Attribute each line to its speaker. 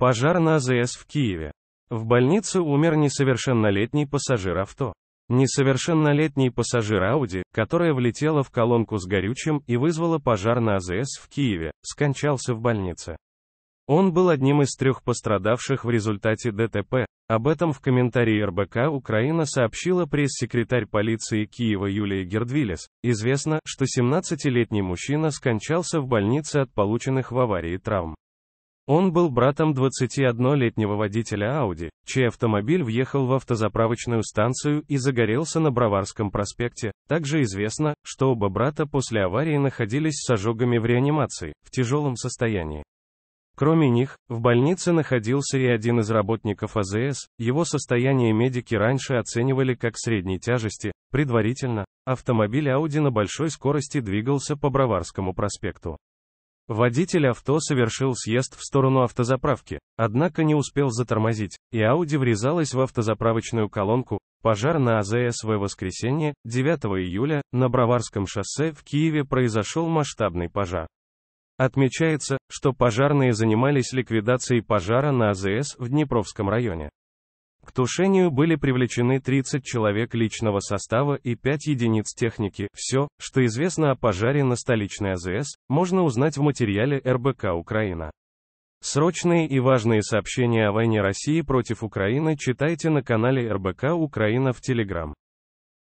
Speaker 1: Пожар на АЗС в Киеве. В больнице умер несовершеннолетний пассажир авто. Несовершеннолетний пассажир Ауди, которая влетела в колонку с горючим и вызвала пожар на АЗС в Киеве, скончался в больнице. Он был одним из трех пострадавших в результате ДТП. Об этом в комментарии РБК Украина сообщила пресс-секретарь полиции Киева Юлия Гердвилес. Известно, что 17-летний мужчина скончался в больнице от полученных в аварии травм. Он был братом 21-летнего водителя Audi, чей автомобиль въехал в автозаправочную станцию и загорелся на Броварском проспекте. Также известно, что оба брата после аварии находились с ожогами в реанимации, в тяжелом состоянии. Кроме них, в больнице находился и один из работников АЗС, его состояние медики раньше оценивали как средней тяжести, предварительно, автомобиль Audi на большой скорости двигался по Броварскому проспекту. Водитель авто совершил съезд в сторону автозаправки, однако не успел затормозить, и Audi врезалась в автозаправочную колонку. Пожар на АЗС в воскресенье, 9 июля, на Броварском шоссе в Киеве произошел масштабный пожар. Отмечается, что пожарные занимались ликвидацией пожара на АЗС в Днепровском районе. К тушению были привлечены 30 человек личного состава и 5 единиц техники. Все, что известно о пожаре на столичной АЗС, можно узнать в материале РБК «Украина». Срочные и важные сообщения о войне России против Украины читайте на канале РБК «Украина» в Телеграм.